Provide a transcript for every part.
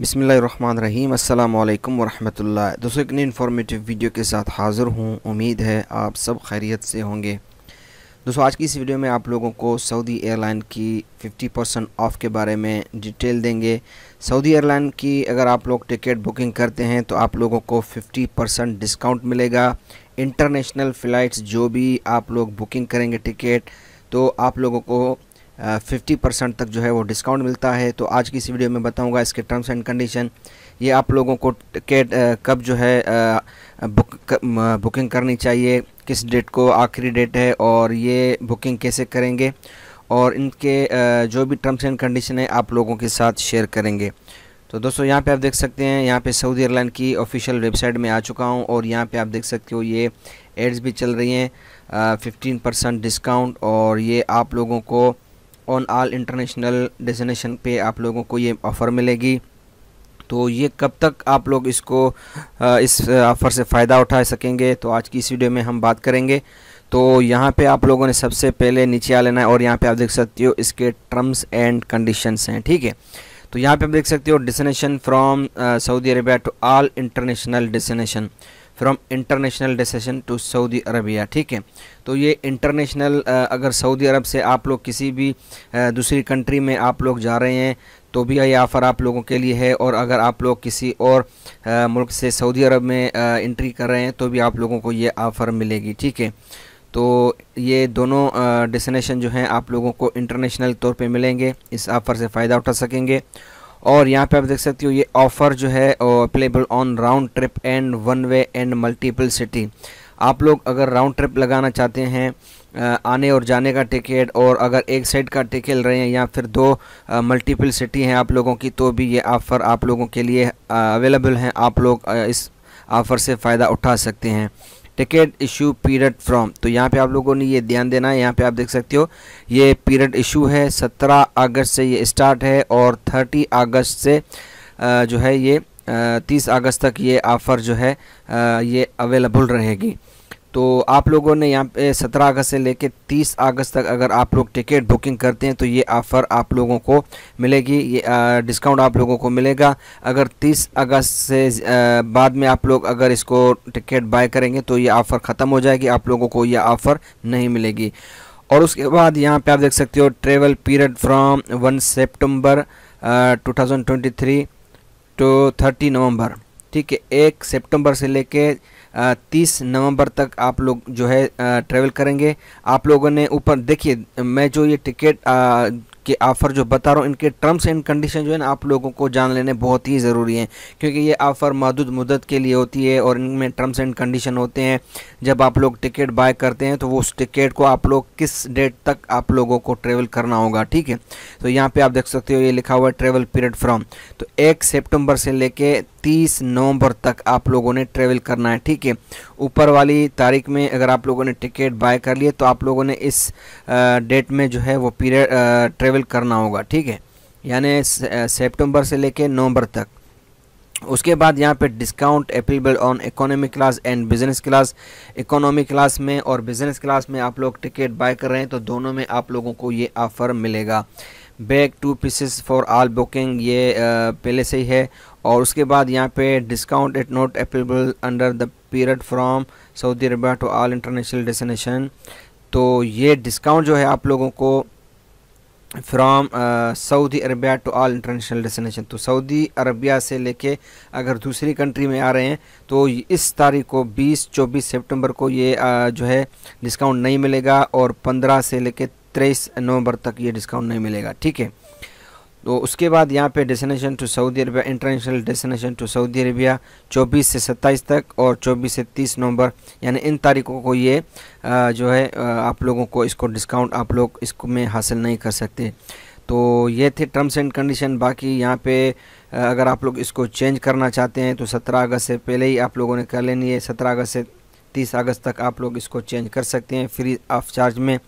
बसमीम् अल्लाम वरहमल दोस्तों एक नई इन्फॉर्मेटिव वीडियो के साथ हाज़िर हूँ उम्मीद है आप सब खैरियत से होंगे दोस्तों आज की इस वीडियो में आप लोगों को सऊदी एयरलाइन की 50 परसेंट ऑफ़ के बारे में डिटेल देंगे सऊदी एयरलाइन की अगर आप लोग टिकट बुकिंग करते हैं तो आप लोगों को 50 परसेंट डिस्काउंट मिलेगा इंटरनेशनल फ़्लाइट्स जो भी आप लोग बुकिंग करेंगे टिकट तो आप लोगों को फिफ्टी परसेंट तक जो है वो डिस्काउंट मिलता है तो आज की इस वीडियो में बताऊंगा इसके टर्म्स एंड कंडीशन ये आप लोगों को के कब जो है बुक बुकिंग करनी चाहिए किस डेट को आखिरी डेट है और ये बुकिंग कैसे करेंगे और इनके जो भी टर्म्स एंड कंडीशन है आप लोगों के साथ शेयर करेंगे तो दोस्तों यहाँ पे आप देख सकते हैं यहाँ पे सऊदी एयरलाइन की ऑफिशियल वेबसाइट में आ चुका हूँ और यहाँ पे आप देख सकते हो ये एड्स भी चल रही हैं फिफ्टीन परसेंट डिस्काउंट और ये आप लोगों को ऑन आल इंटरनेशनल डेस्टिनेशन पे आप लोगों को ये ऑफ़र मिलेगी तो ये कब तक आप लोग इसको इस ऑफ़र से फ़ायदा उठा सकेंगे तो आज की इस वीडियो में हम बात करेंगे तो यहाँ पे आप लोगों ने सबसे पहले नीचे आ लेना है और यहाँ पे आप देख सकते हो इसके टर्म्स एंड कंडीशंस हैं ठीक है तो यहाँ पे आप देख सकते हो destination from Saudi Arabia to all international destination from international decision to Saudi Arabia ठीक है तो ये इंटरनेशनल अगर सऊदी अरब से आप लोग किसी भी दूसरी कंट्री में आप लोग जा रहे हैं तो भी ये आफ़र आप लोगों के लिए है और अगर आप लोग किसी और आ, मुल्क से सऊदी अरब में इंट्री कर रहे हैं तो भी आप लोगों को ये ऑफ़र मिलेगी ठीक है तो ये दोनों डेस्टिनेशन जो हैं आप लोगों को इंटरनेशनल तौर पे मिलेंगे इस ऑफ़र से फ़ायदा उठा सकेंगे और यहाँ पे आप देख सकते हो ये ऑफ़र जो है available on round trip and one way and multiple city आप लोग अगर राउंड ट्रिप लगाना चाहते हैं आने और जाने का टिकट और अगर एक साइड का टिकट रहे हैं या फिर दो मल्टीपल सिटी हैं आप लोगों की तो भी ये ऑफ़र आप लोगों के लिए अवेलेबल हैं आप लोग इस ऑफ़र से फ़ायदा उठा सकते हैं टिकट इशू पीरियड फ्रॉम तो यहाँ पे आप लोगों ने ये ध्यान देना है यहाँ पे आप देख सकते हो ये पीरियड इशू है 17 अगस्त से ये स्टार्ट है और 30 अगस्त से जो है ये तीस अगस्त तक ये ऑफ़र जो है ये अवेलेबल रहेगी तो आप लोगों ने यहाँ पे सत्रह अगस्त से लेकर तीस अगस्त तक अगर आप लोग टिकट बुकिंग करते हैं तो ये ऑफ़र आप लोगों को मिलेगी ये डिस्काउंट आप लोगों को मिलेगा अगर तीस अगस्त से बाद में आप लोग अगर इसको टिकट बाय करेंगे तो ये ऑफ़र ख़त्म हो जाएगी आप लोगों को ये ऑफ़र नहीं मिलेगी और उसके बाद यहाँ पर आप देख सकते हो travel period from one September to two thirty November ठीक है एक सितंबर से लेके तीस नवंबर तक आप लोग जो है ट्रैवल करेंगे आप लोगों ने ऊपर देखिए मैं जो ये टिकट के ऑफ़र जो बता रहा हूँ इनके टर्म्स एंड कंडीशन जो है ना आप लोगों को जान लेने बहुत ही ज़रूरी हैं क्योंकि ये ऑफ़र महदूद मुदत के लिए होती है और इनमें टर्म्स एंड कंडीशन होते हैं जब आप लोग टिकट बाय करते हैं तो वो उस टिकट को आप लोग किस डेट तक आप लोगों को ट्रेवल करना होगा ठीक है तो यहाँ पर आप देख सकते हो ये लिखा हुआ है ट्रेवल पीरियड फ्राम तो एक सेप्टेम्बर से लेके तीस नवंबर तक आप लोगों ने ट्रेवल करना है ठीक है ऊपर वाली तारीख में अगर आप लोगों ने टिकट बाय कर लिए तो आप लोगों ने इस डेट में जो है वो पीरियड ट्रेवल करना होगा ठीक है यानी सेप्टेम्बर से लेके नवंबर तक उसके बाद यहाँ पे discount applicable on economy class and business class economy class में और बिजनेस क्लास में आप लोग टिकट बाय कर रहे हैं तो दोनों में आप लोगों को ये ऑफ़र मिलेगा bag two pieces for all booking ये पहले से ही है और उसके बाद यहाँ पे discount it not applicable under the period from Saudi Arabia to all international destination तो ये डिस्काउंट जो है आप लोगों को from Saudi Arabia to all international destination तो सऊदी अरबिया से लेके अगर दूसरी कंट्री में आ रहे हैं तो इस तारीख को 20 24 सितंबर को ये uh, जो है डिस्काउंट नहीं मिलेगा और 15 से लेके तेईस नवंबर तक ये डिस्काउंट नहीं मिलेगा ठीक है तो उसके बाद यहाँ पे destination to Saudi Arabia international destination to Saudi Arabia 24 से 27 तक और 24 से 30 नवंबर यानी इन तारीखों को ये जो है आप लोगों को इसको डिस्काउंट आप लोग इसको में हासिल नहीं कर सकते तो ये थे टर्म्स एंड कंडीशन बाकी यहाँ पे अगर आप लोग इसको चेंज करना चाहते हैं तो 17 अगस्त से पहले ही आप लोगों ने कर लेनी है 17 अगस्त से 30 अगस्त तक आप लोग इसको चेंज कर सकते हैं फ्री ऑफ चार्ज में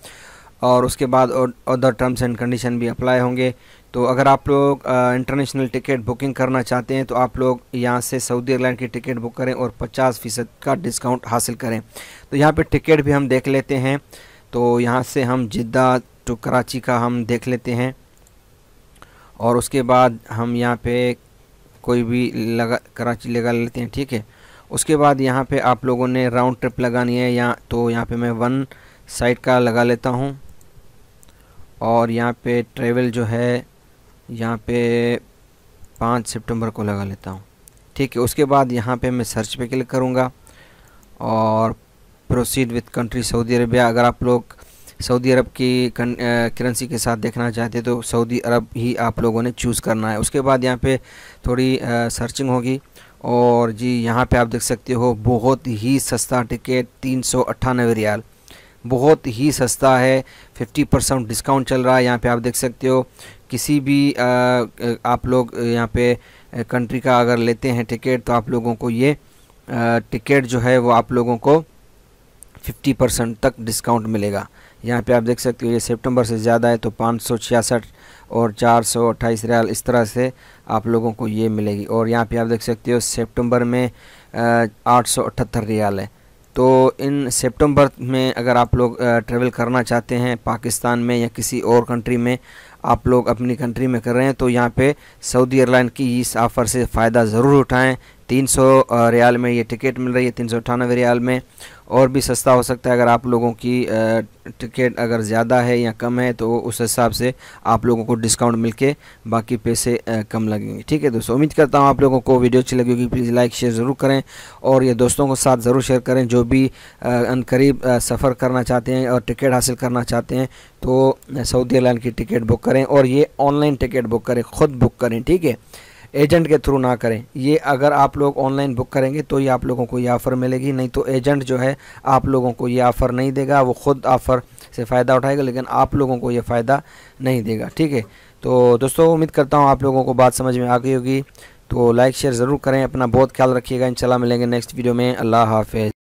और उसके बाद अदर टर्म्स एंड कंडीशन भी अप्लाई होंगे तो अगर आप लोग इंटरनेशनल टिकट बुकिंग करना चाहते हैं तो आप लोग यहाँ से सऊदी एयरलाइन की टिकट बुक करें और पचास फ़ीसद का डिस्काउंट हासिल करें तो यहाँ पे टिकट भी हम देख लेते हैं तो यहाँ से हम जिद्दा टू कराची का हम देख लेते हैं और उसके बाद हम यहाँ पे कोई भी लगा कराची लगा लेते हैं ठीक है उसके बाद यहाँ पर आप लोगों ने राउंड ट्रिप लगानी है यहाँ तो यहाँ पर मैं वन साइड का लगा लेता हूँ और यहाँ पे ट्रेवल जो है यहाँ पे पाँच सितंबर को लगा लेता हूँ ठीक है उसके बाद यहाँ पे मैं सर्च पे क्लिक करूँगा और proceed with country Saudi Arabia अगर आप लोग सऊदी अरब की करेंसी के साथ देखना चाहते तो सऊदी अरब ही आप लोगों ने चूज़ करना है उसके बाद यहाँ पे थोड़ी आ, सर्चिंग होगी और जी यहाँ पे आप देख सकते हो बहुत ही सस्ता टिकट तीन सौ अट्ठानवे रियाल बहुत ही सस्ता है 50 परसेंट डिस्काउंट चल रहा है यहाँ पे आप देख सकते हो किसी भी आ, आप लोग यहाँ पे कंट्री का अगर लेते हैं टिकट तो आप लोगों को ये टिकट जो है वो आप लोगों को 50 परसेंट तक डिस्काउंट मिलेगा यहाँ पे आप देख सकते हो ये सितंबर से ज़्यादा है तो पाँच और चार सौ रियाल इस तरह से आप लोगों को ये मिलेगी और यहाँ पर आप देख सकते हो सितंबर में आठ सौ रियाल है तो इन सितंबर में अगर आप लोग ट्रैवल करना चाहते हैं पाकिस्तान में या किसी और कंट्री में आप लोग अपनी कंट्री में कर रहे हैं तो यहाँ पे सऊदी एयरलाइन की इस ऑफ़र से फ़ायदा ज़रूर उठाएं तीन सौ रियाल में ये टिकट मिल रही है तीन सौ अठानवे रियाल में और भी सस्ता हो सकता है अगर आप लोगों की टिकट अगर ज़्यादा है या कम है तो उस हिसाब से आप लोगों को डिस्काउंट मिलके बाकी पैसे कम लगेंगे ठीक है दोस्तों उम्मीद करता हूँ आप लोगों को वीडियो अच्छी लगी होगी प्लीज़ लाइक शेयर ज़रूर करें और ये दोस्तों के साथ ज़रूर शेयर करें जो भी करीब सफ़र करना चाहते हैं और टिकट हासिल करना चाहते हैं तो सऊदी एयरलाइन की टिकट बुक करें और ये ऑनलाइन टिकट बुक करें ख़ुद बुक करें ठीक है एजेंट के थ्रू ना करें ये अगर आप लोग ऑनलाइन बुक करेंगे तो ये आप लोगों को ये ऑफ़र मिलेगी नहीं तो एजेंट जो है आप लोगों को ये ऑफ़र नहीं देगा वो ख़ुद ऑफ़र से फ़ायदा उठाएगा लेकिन आप लोगों को ये फ़ायदा नहीं देगा ठीक है तो दोस्तों उम्मीद करता हूँ आप लोगों को बात समझ में आ गई होगी तो लाइक शेयर ज़रूर करें अपना बहुत ख्याल रखिएगा इन मिलेंगे नेक्स्ट वीडियो में अल्लाह हाफिज़